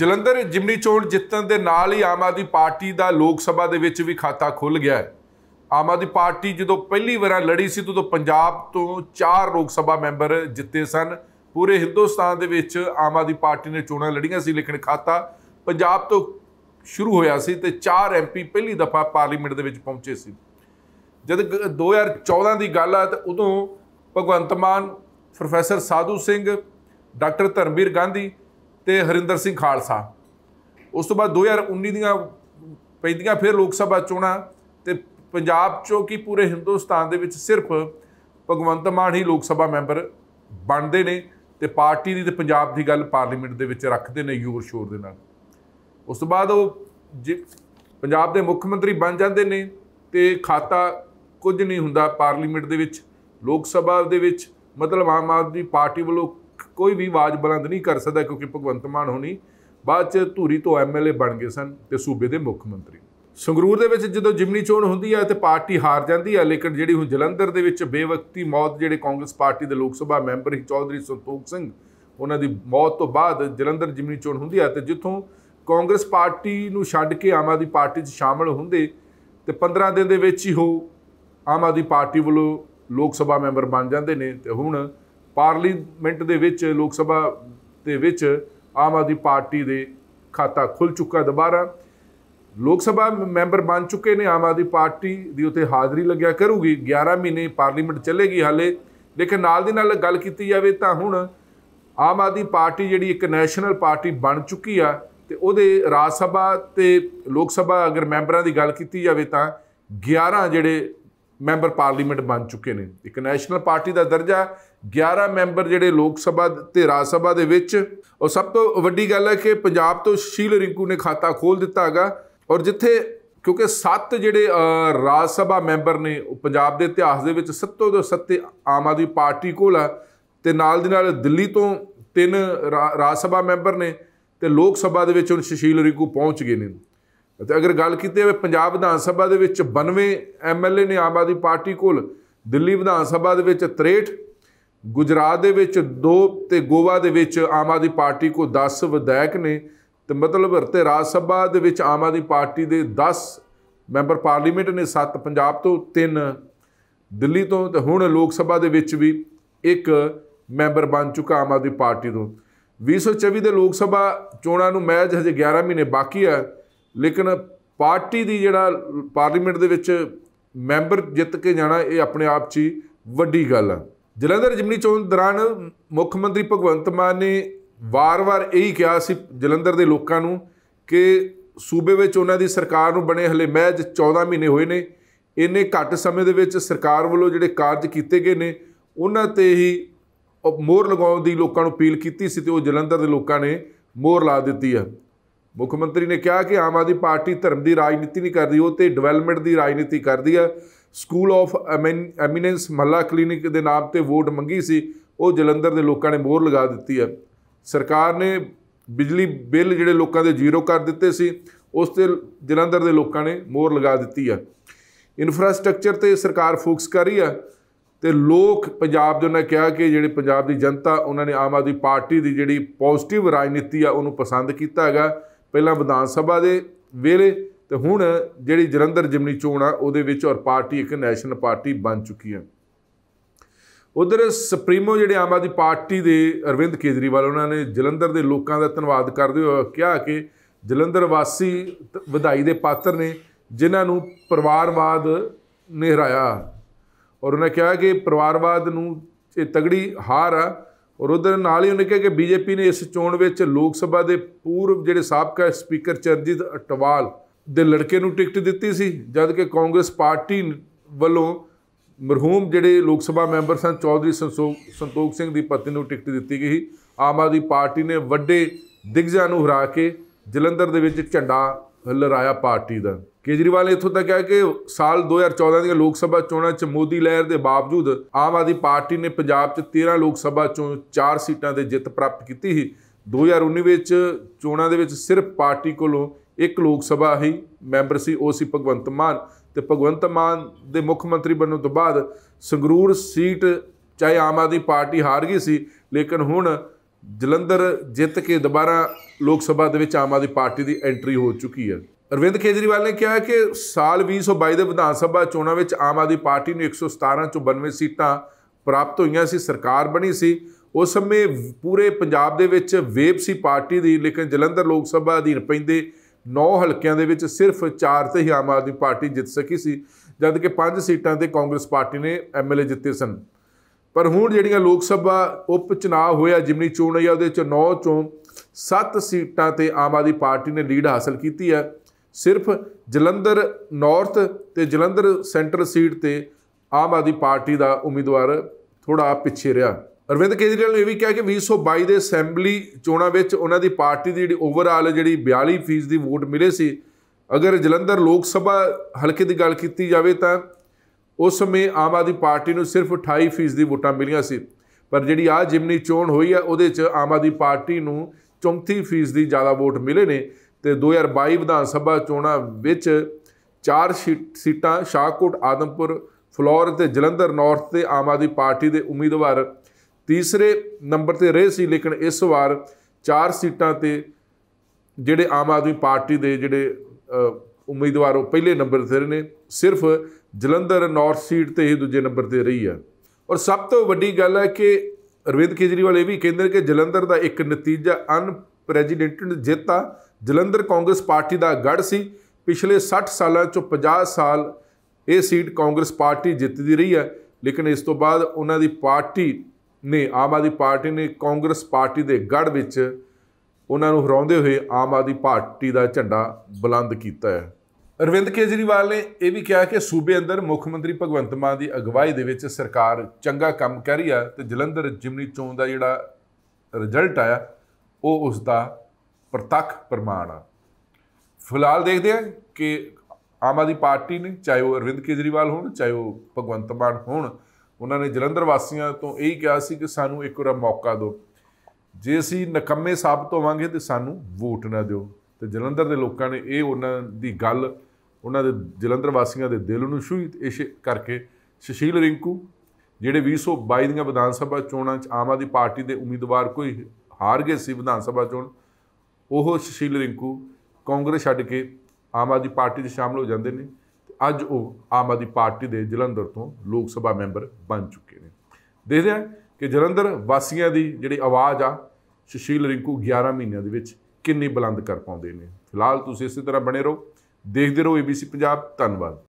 ਜਲੰਧਰ ਜਿਮਨੀ ਚੋਣ ਜਿੱਤਣ ਦੇ ਨਾਲ ਹੀ ਆਮ ਆਦਮੀ ਪਾਰਟੀ ਦਾ ਲੋਕ ਸਭਾ ਦੇ ਵਿੱਚ ਵੀ ਖਾਤਾ ਖੁੱਲ ਗਿਆ ਹੈ ਆਮ ਆਦਮੀ ਪਾਰਟੀ ਜਦੋਂ ਪਹਿਲੀ ਵਾਰ ਲੜੀ ਸੀ ਤਦੋਂ ਪੰਜਾਬ ਤੋਂ ਚਾਰ ਲੋਕ ਸਭਾ ਮੈਂਬਰ ਜਿੱਤੇ ਸਨ ਪੂਰੇ ਹਿੰਦੁਸਤਾਨ ਦੇ ਵਿੱਚ ਆਮ ਆਦਮੀ ਪਾਰਟੀ ਨੇ ਚੋਣਾਂ ਲੜੀਆਂ ਸੀ ਲੇਕਿਨ ਖਾਤਾ ਪੰਜਾਬ ਤੋਂ ਸ਼ੁਰੂ ਹੋਇਆ ਸੀ ਤੇ ਚਾਰ ਐਮਪੀ ਪਹਿਲੀ ਦਫਾ ਪਾਰਲੀਮੈਂਟ ਦੇ ਵਿੱਚ ਪਹੁੰਚੇ ਸੀ ਜਦ 2014 ਦੀ ਗੱਲ ਆ ਤਾਂ ਉਦੋਂ ਭਗਵੰਤ ਮਾਨ ਪ੍ਰੋਫੈਸਰ ਸਾਧੂ ਸਿੰਘ ਡਾਕਟਰ ਧਰਮਵੀਰ ਗਾਂਧੀ ਤੇ ਹਰਿੰਦਰ ਸਿੰਘ ਖਾਲਸਾ ਉਸ ਤੋਂ ਬਾਅਦ 2019 ਦੀਆਂ ਪੈਂਦੀਆਂ ਫਿਰ ਲੋਕ ਸਭਾ ਚੋਣਾਂ ਤੇ ਪੰਜਾਬ ਚੋਂ ਕੀ ਪੂਰੇ ਹਿੰਦੁਸਤਾਨ ਦੇ ਵਿੱਚ ਸਿਰਫ ਭਗਵੰਤ ਮਾਨ ਹੀ ਲੋਕ ਸਭਾ ਮੈਂਬਰ ਬਣਦੇ ਨੇ ਤੇ ਪਾਰਟੀ ਦੀ ਤੇ ਪੰਜਾਬ ਦੀ ਗੱਲ ਪਾਰਲੀਮੈਂਟ ਦੇ ਵਿੱਚ ਰੱਖਦੇ ਨੇ ਯੂਰ ਸ਼ੋਰ ਦੇ ਨਾਲ ਉਸ ਤੋਂ ਬਾਅਦ ਉਹ ਪੰਜਾਬ ਦੇ ਮੁੱਖ ਮੰਤਰੀ ਬਣ ਜਾਂਦੇ ਨੇ ਤੇ ਖਾਤਾ ਕੁਝ ਨਹੀਂ ਹੁੰਦਾ ਪਾਰਲੀਮੈਂਟ ਦੇ ਵਿੱਚ ਲੋਕ ਸਭਾ ਦੇ ਵਿੱਚ ਮਤਲਬ ਆਮ ਆਦਮੀ ਪਾਰਟੀ ਵੱਲੋਂ ਕੋਈ ਵੀ ਆਵਾਜ਼ ਬੁਲੰਦ ਨਹੀਂ ਕਰ ਸਕਦਾ ਕਿਉਂਕਿ ਭਗਵੰਤ ਮਾਨ ਹੋਣੀ ਬਾਅਦ ਚ ਧੂਰੀ ਤੋਂ ਐਮਐਲਏ ਬਣ ਗਏ ਸਨ ਤੇ ਸੂਬੇ ਦੇ ਮੁੱਖ ਮੰਤਰੀ ਸੰਗਰੂਰ ਦੇ ਵਿੱਚ ਜਦੋਂ ਜਿਮਨੀ ਚੋਣ ਹੁੰਦੀ ਹੈ ਤੇ ਪਾਰਟੀ ਹਾਰ ਜਾਂਦੀ ਹੈ ਲੇਕਿਨ ਜਿਹੜੀ ਹੁਣ ਜਲੰਧਰ ਦੇ ਵਿੱਚ ਬੇਵਕਤੀ ਮੌਤ ਜਿਹੜੇ ਕਾਂਗਰਸ ਪਾਰਟੀ ਦੇ ਲੋਕ ਸਭਾ ਮੈਂਬਰ ਹੀ ਚੌਧਰੀ ਸੰਤੋਖ ਸਿੰਘ ਉਹਨਾਂ ਦੀ ਮੌਤ ਤੋਂ ਬਾਅਦ ਜਲੰਧਰ ਜਿਮਨੀ ਚੋਣ ਹੁੰਦੀ ਹੈ ਤੇ ਜਿੱਥੋਂ ਕਾਂਗਰਸ ਪਾਰਟੀ ਨੂੰ ਛੱਡ ਕੇ ਆਮ ਆਦਮੀ ਪਾਰਟੀ 'ਚ ਸ਼ਾਮਲ ਹੁੰਦੇ ਤੇ 15 ਦਿਨ ਦੇ ਵਿੱਚ ਹੀ ਹੋ ਆਮ ਆਦਮੀ ਪਾਰਟੀ ਵੱਲੋਂ ਲੋਕ ਸਭਾ ਮੈਂਬਰ ਬਣ ਜਾਂਦੇ ਨੇ ਤੇ ਹੁਣ ਪਾਰਲੀਮੈਂਟ ਦੇ ਵਿੱਚ ਲੋਕ ਸਭਾ ਦੇ ਵਿੱਚ ਆਮ ਆਦਮੀ ਪਾਰਟੀ ਦੇ ਖਾਤਾ ਖੁੱਲ ਚੁੱਕਾ ਦੁਬਾਰਾ ਲੋਕ ਸਭਾ ਮੈਂਬਰ ਬਣ ਚੁੱਕੇ ਨੇ ਆਮ ਆਦਮੀ ਪਾਰਟੀ ਦੀ ਉਤੇ ਹਾਜ਼ਰੀ ਲੱਗਿਆ ਕਰੂਗੀ 11 ਮਹੀਨੇ ਪਾਰਲੀਮੈਂਟ ਚੱਲੇਗੀ ਹਾਲੇ ਲੇਕਿਨ ਨਾਲ ਦੀ ਨਾਲ ਗੱਲ ਕੀਤੀ ਜਾਵੇ ਤਾਂ ਹੁਣ ਆਮ ਆਦਮੀ ਪਾਰਟੀ ਜਿਹੜੀ ਇੱਕ ਨੈਸ਼ਨਲ ਪਾਰਟੀ ਬਣ ਚੁੱਕੀ ਆ ਤੇ ਉਹਦੇ ਰਾਜ ਸਭਾ ਤੇ ਲੋਕ ਸਭਾ ਅਗਰ ਮੈਂਬਰਾਂ ਦੀ ਗੱਲ ਕੀਤੀ ਜਾਵੇ ਤਾਂ 11 ਜਿਹੜੇ ਮੈਂਬਰ ਪਾਰਲੀਮੈਂਟ ਬਣ ਚੁੱਕੇ ਨੇ ਇੱਕ ਨੈਸ਼ਨਲ ਪਾਰਟੀ ਦਾ ਦਰਜਾ 11 ਮੈਂਬਰ ਜਿਹੜੇ ਲੋਕ ਸਭਾ ਤੇ ਰਾਜ ਸਭਾ ਦੇ ਵਿੱਚ ਉਹ ਸਭ ਤੋਂ ਵੱਡੀ ਗੱਲ ਹੈ ਕਿ ਪੰਜਾਬ ਤੋਂ ਸ਼ੀਲ ਰਿੰਕੂ ਨੇ ਖਾਤਾ ਖੋਲ ਦਿੱਤਾ ਹੈਗਾ ਔਰ ਜਿੱਥੇ ਕਿਉਂਕਿ ਸੱਤ ਜਿਹੜੇ ਰਾਜ ਸਭਾ ਮੈਂਬਰ ਨੇ ਉਹ ਪੰਜਾਬ ਦੇ ਇਤਿਹਾਸ ਦੇ ਵਿੱਚ ਸੱਤੋਂ ਤੋਂ ਸੱਤੇ ਆਮ ਆਦਮੀ ਪਾਰਟੀ ਕੋਲ ਆ ਤੇ ਨਾਲ ਦੇ ਨਾਲ ਦਿੱਲੀ ਤੋਂ ਤਿੰਨ ਰਾਜ ਸਭਾ ਮੈਂਬਰ ਨੇ ਤੇ ਲੋਕ ਸਭਾ ਦੇ ਵਿੱਚ ਹੁਣ ਸ਼ਸ਼ੀਲ ਰਿੰਕੂ ਪਹੁੰਚ ਗਏ ਨੇ ਤੇ ਅਗਰ ਗੱਲ ਕੀਤੀ ਹੋਵੇ ਪੰਜਾਬ ਵਿਧਾਨ ਸਭਾ ਦੇ ਵਿੱਚ 92 ਐਮਐਲਏ ਨੇ ਆਮ ਆਦਮੀ ਪਾਰਟੀ ਕੋਲ ਦਿੱਲੀ ਵਿਧਾਨ ਸਭਾ ਦੇ ਵਿੱਚ 63 ਗੁਜਰਾਤ ਦੇ ਵਿੱਚ 2 ਤੇ ਗੋਵਾ ਦੇ ਵਿੱਚ ਆਮ ਆਦਮੀ ਪਾਰਟੀ ਕੋਲ 10 ਵਿਧਾਇਕ ਨੇ ਤੇ ਮਤਲਬ ਤੇ ਰਾਜ ਸਭਾ ਦੇ ਵਿੱਚ ਆਮ ਆਦਮੀ ਪਾਰਟੀ ਦੇ 10 ਮੈਂਬਰ ਪਾਰਲੀਮੈਂਟ ਨੇ 7 ਪੰਜਾਬ ਤੋਂ 3 ਦਿੱਲੀ ਤੋਂ ਤੇ ਹੁਣ ਲੋਕ ਸਭਾ ਦੇ ਵਿੱਚ ਵੀ ਇੱਕ ਮੈਂਬਰ ਬਣ ਚੁੱਕਾ ਆਮ ਆਦਮੀ ਪਾਰਟੀ ਤੋਂ 2024 ਦੇ ਲੋਕ ਸਭਾ ਚੋਣਾਂ ਨੂੰ ਮੈਚ ਹਜੇ 11 ਮਹੀਨੇ ਬਾਕੀ ਹੈ ਲੇਕਿਨ ਪਾਰਟੀ ਦੀ ਜਿਹੜਾ ਪਾਰਲੀਮੈਂਟ ਦੇ ਵਿੱਚ ਮੈਂਬਰ ਜਿੱਤ ਕੇ ਜਾਣਾ ਇਹ ਆਪਣੇ ਆਪ 'ਚ ਵੱਡੀ ਗੱਲ ਹੈ ਜਲੰਧਰ ਜਿਮਨੀ ਚੋਣ ਦੌਰਾਨ ਮੁੱਖ ਮੰਤਰੀ ਭਗਵੰਤ ਮਾਨ ਨੇ ਵਾਰ-ਵਾਰ ਇਹੀ ਕਿਹਾ ਸੀ ਜਲੰਧਰ ਦੇ ਲੋਕਾਂ ਨੂੰ ਕਿ ਸੂਬੇ ਵਿੱਚ ਉਹਨਾਂ ਦੀ ਸਰਕਾਰ ਨੂੰ ਬਣੇ ਹਲੇ ਮਹਿਜ 14 ਮਹੀਨੇ ਹੋਏ ਨੇ ਇੰਨੇ ਘੱਟ ਸਮੇਂ ਦੇ ਵਿੱਚ ਸਰਕਾਰ ਵੱਲੋਂ ਜਿਹੜੇ ਕਾਰਜ ਕੀਤੇ ਗਏ ਨੇ ਉਹਨਾਂ ਤੇ ਹੀ ਮੋਹਰ ਲਗਾਉਣ ਦੀ ਲੋਕਾਂ ਨੂੰ ਅਪੀਲ ਕੀਤੀ ਸੀ ਤੇ ਉਹ ਜਲੰਧਰ ਦੇ ਲੋਕਾਂ ਨੇ ਮੋਹਰ ਲਾ ਦਿੱਤੀ ਆ ਮੁੱਖ ਮੰਤਰੀ ਨੇ ਕਿਹਾ ਕਿ ਆਮ ਆਦਮੀ ਪਾਰਟੀ ਧਰਮ ਦੀ ਰਾਜਨੀਤੀ ਨਹੀਂ ਕਰਦੀ ਉਹ ਤੇ ਡਿਵੈਲਪਮੈਂਟ ਦੀ ਰਾਜਨੀਤੀ ਕਰਦੀ ਹੈ school of eminence Mohalla clinic ਦੇ ਨਾਮ ਤੇ ਵੋਟ ਮੰਗੀ ਸੀ ਉਹ ਜਲੰਧਰ ਦੇ ਲੋਕਾਂ ਨੇ ਮੋਹਰ ਲਗਾ ਦਿੱਤੀ ਹੈ ਸਰਕਾਰ ਨੇ ਬਿਜਲੀ ਬਿੱਲ ਜਿਹੜੇ ਲੋਕਾਂ ਦੇ ਜ਼ੀਰੋ ਕਰ ਦਿੱਤੇ ਸੀ ਉਸ ਤੇ ਜਲੰਧਰ ਦੇ ਲੋਕਾਂ ਨੇ ਮੋਹਰ ਲਗਾ ਦਿੱਤੀ ਹੈ ਇਨਫਰਾਸਟ੍ਰਕਚਰ ਤੇ ਸਰਕਾਰ ਫੋਕਸ ਕਰ ਰਹੀ ਹੈ ਤੇ ਲੋਕ ਪੰਜਾਬ ਦੇ ਉਹਨਾਂ ਕਿਹਾ ਕਿ ਜਿਹੜੇ ਪੰਜਾਬ ਦੀ ਜਨਤਾ ਉਹਨਾਂ ਨੇ ਆਮ ਆਦਮੀ ਪਾਰਟੀ ਦੀ ਜਿਹੜੀ ਪੋਜ਼ਿਟਿਵ ਰਾਜਨੀਤੀ ਆ ਉਹਨੂੰ ਪਸੰਦ ਕੀਤਾ ਹੈਗਾ ਪਹਿਲਾਂ ਵਿਧਾਨ ਸਭਾ ਦੇ ਵੇਲੇ ਤੇ ਹੁਣ ਜਿਹੜੀ ਜਲੰਧਰ ਜਿਮਨੀ ਚੋਣ ਆ ਉਹਦੇ ਵਿੱਚ ਔਰ ਪਾਰਟੀ ਇੱਕ ਨੈਸ਼ਨਲ ਪਾਰਟੀ ਬਣ ਚੁੱਕੀ ਹੈ ਉਧਰ ਸੁਪਰੀਮੋ ਜਿਹੜੇ ਆਮ ਆਦਮੀ ਪਾਰਟੀ ਦੇ ਅਰਵਿੰਦ ਕੇਜਰੀਵਾਲ ਉਹਨਾਂ ਨੇ ਜਲੰਧਰ ਦੇ ਲੋਕਾਂ ਦਾ ਧੰਨਵਾਦ ਕਰਦੇ ਹੋਏ ਕਿਹਾ ਕਿ ਜਲੰਧਰ ਵਾਸੀ ਵਧਾਈ ਦੇ ਪਾਤਰ ਨੇ ਜਿਨ੍ਹਾਂ ਨੂੰ ਪਰਿਵਾਰਵਾਦ ਨੇ ਹਰਾਇਆ ਔਰ ਉਹਨਾਂ ਕਿਹਾ ਕਿ ਪਰਿਵਾਰਵਾਦ ਨੂੰ ਇਹ ਤਗੜੀ ਹਾਰ ਆ ਔਰ ਉਧਰ ਨਾਲ ਹੀ ਉਹਨੇ ਕਿਹਾ ਕਿ ਬੀਜੇਪੀ ਨੇ ਇਸ ਚੋਣ ਵਿੱਚ ਲੋਕ ਸਭਾ ਦੇ ਪੂਰਵ ਜਿਹੜੇ ਸਾਬਕਾ ਸਪੀਕਰ ਚਰਜੀਤ ਅਟਵਾਲ ਦੇ ਲੜਕੇ ਨੂੰ ਟਿਕਟ ਦਿੱਤੀ ਸੀ ਜਦ ਕਿ ਕਾਂਗਰਸ ਪਾਰਟੀ ਵੱਲੋਂ ਮਰਹੂਮ ਜਿਹੜੇ ਲੋਕ ਸਭਾ ਮੈਂਬਰ ਸਨ ਚੌਧਰੀ ਸੰਤੋਖ ਸਿੰਘ ਦੀ ਪਤਨੀ ਨੂੰ ਟਿਕਟ ਦਿੱਤੀ ਗਈ ਆਮ ਆਦਮੀ ਪਾਰਟੀ ਨੇ ਵੱਡੇ ਦਿਗਜਾਂ ਨੂੰ ਹਰਾ ਕੇ ਜਲੰਧਰ ਦੇ ਵਿੱਚ ਝੰਡਾ ਲਰਾਇਆ ਪਾਰਟੀ ਦਾ ਕੇਜਰੀਵਾਲ ਨੇ ਇਥੋਂ ਤੱਕ ਕਿਹਾ ਕਿ ਸਾਲ 2014 ਦੀਆਂ ਲੋਕ ਸਭਾ ਚੋਣਾਂ 'ਚ ਮੋਦੀ ਲਹਿਰ ਦੇ ਬਾਵਜੂਦ ਆਮ ਆਦਮੀ ਪਾਰਟੀ ਨੇ ਪੰਜਾਬ 'ਚ 13 ਲੋਕ ਸਭਾ ਚੋਂ 4 ਸੀਟਾਂ ਤੇ ਜਿੱਤ ਪ੍ਰਾਪਤ ਕੀਤੀ ਸੀ 2019 ਵਿੱਚ ਚੋਣਾਂ ਦੇ ਵਿੱਚ ਸਿਰਫ ਪਾਰਟੀ ਕੋਲੋਂ ਇੱਕ ਲੋਕ ਸਭਾ ਹੀ ਮੈਂਬਰ ਸੀ ਉਹ ਸੀ ਭਗਵੰਤ ਮਾਨ ਤੇ ਭਗਵੰਤ ਮਾਨ ਦੇ ਮੁੱਖ ਮੰਤਰੀ ਬਣਨ ਤੋਂ ਬਾਅਦ ਸੰਗਰੂਰ ਸੀਟ ਚਾਹੇ ਆਮ ਆਦਮੀ ਪਾਰਟੀ ਹਾਰ ਗਈ ਸੀ ਲੇਕਿਨ ਹੁਣ ਜਲੰਧਰ ਜਿੱਤ ਕੇ ਦੁਬਾਰਾ ਲੋਕ ਸਭਾ ਦੇ ਵਿੱਚ ਆਮ ਆਦਮੀ ਪਾਰਟੀ ਦੀ ਐਂਟਰੀ ਹੋ ਚੁੱਕੀ ਹੈ ਅਰਵਿੰਦ ਕੇਜਰੀਵਾਲ ਨੇ ਕਿਹਾ ਕਿ ਸਾਲ 2022 ਦੇ ਵਿਧਾਨ ਸਭਾ ਚੋਣਾਂ ਵਿੱਚ ਆਮ ਆਦਮੀ ਪਾਰਟੀ ਨੂੰ 117 ਚੋਂ 92 ਸੀਟਾਂ ਪ੍ਰਾਪਤ ਹੋਈਆਂ ਸੀ ਸਰਕਾਰ ਬਣੀ ਸੀ ਉਸ ਸਮੇਂ ਪੂਰੇ ਪੰਜਾਬ ਦੇ ਵਿੱਚ ਵੇਵ ਸੀ ਪਾਰਟੀ ਦੀ ਲੇਕਿਨ ਜਲੰਧਰ ਲੋਕ ਸਭਾ ਅਧੀਨ ਪੈਂਦੇ 9 ਹਲਕਿਆਂ ਦੇ ਵਿੱਚ ਸਿਰਫ 4 ਤੇ ਹੀ ਆਮ ਆਦਮੀ ਪਾਰਟੀ ਜਿੱਤ ਸਕੀ ਸੀ ਜਦਕਿ 5 ਸੀਟਾਂ ਤੇ ਕਾਂਗਰਸ ਪਾਰਟੀ ਨੇ ਐਮਐਲਏ ਜਿੱਤੇ ਸਨ ਪਰ ਹੁਣ ਜਿਹੜੀਆਂ ਲੋਕ ਸਭਾ ਉਪ ਚੁਣਾਵ ਹੋਇਆ ਜਿਮਨੀ ਚੋਣ ਹੈ ਉਹਦੇ ਚ 9 ਚੋਂ 7 ਸੀਟਾਂ ਤੇ ਆਮ ਆਦੀ ਪਾਰਟੀ ਨੇ ਲੀਡ ਹਾਸਲ ਕੀਤੀ ਹੈ ਸਿਰਫ ਜਲੰਧਰ ਨਾਰਥ ਤੇ ਜਲੰਧਰ ਸੈਂਟਰ ਸੀਟ ਤੇ ਆਮ ਆਦੀ ਪਾਰਟੀ ਦਾ ਉਮੀਦਵਾਰ ਥੋੜਾ ਪਿੱਛੇ ਰਿਹਾ ਅਰਵਿੰਦ ਕੇਜਰੀਵਾਲ ਨੇ ਇਹ ਵੀ ਕਿਹਾ ਕਿ 2022 ਦੇ ਅਸੈਂਬਲੀ ਚੋਣਾਂ ਵਿੱਚ ਉਹਨਾਂ ਦੀ ਪਾਰਟੀ ਦੀ ਜਿਹੜੀ ਓਵਰਆਲ ਜਿਹੜੀ 42% ਦੀ ਵੋਟ ਮਿਲੇ ਸੀ ਅਗਰ ਜਲੰਧਰ ਲੋਕ ਸਭਾ ਹਲਕੇ ਦੀ ਗੱਲ ਕੀਤੀ ਜਾਵੇ ਤਾਂ ਉਸ ਸਮੇਂ ਆਮ ਆਦਮੀ ਪਾਰਟੀ ਨੂੰ ਸਿਰਫ 28% ਦੀ ਵੋਟਾਂ ਮਿਲੀਆਂ ਸੀ ਪਰ ਜਿਹੜੀ ਆ ਜਿਮਨੀ ਚੋਣ ਹੋਈ ਹੈ ਉਹਦੇ 'ਚ ਆਮ ਆਦਮੀ ਪਾਰਟੀ ਨੂੰ 34% ਦੀ ਜ਼ਿਆਦਾ ਵੋਟ ਮਿਲੇ ਨੇ ਤੇ 2022 ਵਿਧਾਨ ਸਭਾ ਚੋਣਾਂ ਵਿੱਚ ਚਾਰ ਸੀਟਾਂ ਸ਼ਾਹਕੋਟ ਆਦਮਪੁਰ ਫਲੋਰ ਤੇ ਜਲੰਧਰ ਨਾਰਥ ਤੇ ਆਮ ਆਦਮੀ ਪਾਰਟੀ ਦੇ ਉਮੀਦਵਾਰ ਤੀਸਰੇ ਨੰਬਰ ਤੇ ਰਹੇ ਸੀ ਲੇਕਿਨ ਇਸ ਵਾਰ ਚਾਰ ਸੀਟਾਂ ਤੇ ਜਿਹੜੇ ਆਮ ਆਦਮੀ ਪਾਰਟੀ ਦੇ ਜਿਹੜੇ ਉਮੀਦਵਾਰ ਉਹ ਪਹਿਲੇ ਨੰਬਰ ਤੇ ਨੇ ਸਿਰਫ ਜਲੰਧਰ ਨਾਰਥ ਸੀਟ ਤੇ ਹੀ ਦੂਜੇ ਨੰਬਰ ਤੇ ਰਹੀ ਆ ਔਰ ਸਭ ਤੋਂ ਵੱਡੀ ਗੱਲ ਹੈ ਕਿ ਅਰਵਿੰਦ ਕੇਜਰੀਵਾਲ ਇਹ ਵੀ ਕਹਿੰਦੇ ਨੇ ਕਿ ਜਲੰਧਰ ਦਾ ਇੱਕ ਨਤੀਜਾ ਅਨਪ੍ਰੈਜ਼ੀਡੈਂਟਡ ਜਿੱਤ ਆ ਜਲੰਧਰ ਕਾਂਗਰਸ ਪਾਰਟੀ ਦਾ ਗੜ ਸੀ ਪਿਛਲੇ 60 ਸਾਲਾਂ ਚੋਂ 50 ਸਾਲ ਇਹ ਸੀਟ ਕਾਂਗਰਸ ਪਾਰਟੀ ਜਿੱਤਦੀ ਰਹੀ ਹੈ ਲੇਕਿਨ ਇਸ ਤੋਂ ਬਾਅਦ ਉਹਨਾਂ ਦੀ ਪਾਰਟੀ ਨੇ ਆਮ ਆਦਮੀ ਪਾਰਟੀ ਨੇ ਕਾਂਗਰਸ ਪਾਰਟੀ ਦੇ ਗੜ ਵਿੱਚ ਉਹਨਾਂ ਨੂੰ ਹਰਾਉਂਦੇ ਹੋਏ ਆਮ ਆਦਮੀ ਪਾਰਟੀ ਦਾ ਝੰਡਾ ਬੁਲੰਦ ਕੀਤਾ ਹੈ ਅਰਵਿੰਦ ਕੇਜਰੀਵਾਲ ਨੇ ਇਹ ਵੀ ਕਿਹਾ ਕਿ ਸੂਬੇ ਅੰਦਰ ਮੁੱਖ ਮੰਤਰੀ ਭਗਵੰਤ ਮਾਨ ਦੀ ਅਗਵਾਈ ਦੇ ਵਿੱਚ ਸਰਕਾਰ ਚੰਗਾ ਕੰਮ ਕਰ ਰਹੀ ਆ ਤੇ ਜਲੰਧਰ ਜਿਮਨੀ ਚੋਣ ਦਾ ਜਿਹੜਾ ਰਿਜ਼ਲਟ ਆਇਆ ਉਹ ਉਸ ਦਾ ਪ੍ਰਤੱਖ ਪ੍ਰਮਾਣ ਆ ਫਿਲਹਾਲ ਦੇਖਦੇ ਆ ਕਿ ਆਮ ਆਦੀ ਪਾਰਟੀ ਨੇ ਚਾਹੇ ਉਹ ਅਰਵਿੰਦ ਕੇਜਰੀਵਾਲ ਹੋਣ ਚਾਹੇ ਉਹ ਭਗਵੰਤ ਮਾਨ ਹੋਣ ਉਹਨਾਂ ਨੇ ਜਲੰਧਰ ਵਾਸੀਆਂ ਤੋਂ ਇਹੀ ਕਿਹਾ ਸੀ ਕਿ ਸਾਨੂੰ ਇੱਕ ਹੋਰ ਮੌਕਾ ਦਿਓ ਜੇ ਅਸੀਂ ਨਕੰਮੇ ਸਾਬਤ ਹੋਵਾਂਗੇ ਤੇ ਸਾਨੂੰ ਵੋਟ ਨਾ ਦਿਓ ਤੇ ਜਲੰਧਰ ਦੇ ਲੋਕਾਂ ਨੇ ਇਹ ਉਹਨਾਂ ਦੀ ਗੱਲ ਉਹਨਾਂ ਦੇ ਜਲੰਧਰ ਵਾਸੀਆਂ ਦੇ ਦਿਲ ਨੂੰ ਛੂਹੀ ਇਸ਼ੇ ਕਰਕੇ ਸ਼ਸ਼ੀਲ ਰਿੰਕੂ ਜਿਹੜੇ 2022 ਦੀਆਂ ਵਿਧਾਨ ਸਭਾ ਚੋਣਾਂ 'ਚ ਆਮ ਆਦਮੀ ਪਾਰਟੀ ਦੇ ਉਮੀਦਵਾਰ ਕੋਈ ਹਾਰ ਗਏ ਸੀ ਵਿਧਾਨ ਸਭਾ ਚੋਣ ਉਹ ਸ਼ਸ਼ੀਲ ਰਿੰਕੂ ਕਾਂਗਰਸ ਛੱਡ ਕੇ ਆਮ ਆਦਮੀ ਪਾਰਟੀ 'ਚ ਸ਼ਾਮਲ ਹੋ ਜਾਂਦੇ ਨੇ ਅੱਜ ਉਹ ਆਮ ਆਦਮੀ ਪਾਰਟੀ ਦੇ ਜਲੰਧਰ ਤੋਂ ਲੋਕ ਸਭਾ ਮੈਂਬਰ ਬਣ ਚੁੱਕੇ ਨੇ ਦੇਖਦੇ ਆ ਕਿ ਜਲੰਧਰ ਵਾਸੀਆਂ ਦੀ ਜਿਹੜੀ ਆਵਾਜ਼ ਆ ਸ਼ਸ਼ੀਲ ਰਿੰਕੂ 11 ਮਹੀਨਿਆਂ ਦੇ ਵਿੱਚ ਕਿੰਨੀ ਬੁਲੰਦ ਕਰ ਪਾਉਂਦੇ ਨੇ ਫਿਲਹਾਲ ਤੁਸੀਂ ਇਸੇ ਤਰ੍ਹਾਂ ਬਣੇ ਰਹੋ ਦੇਖਦੇ ਰਹੋ ABC ਪੰਜਾਬ ਧੰਨਵਾਦ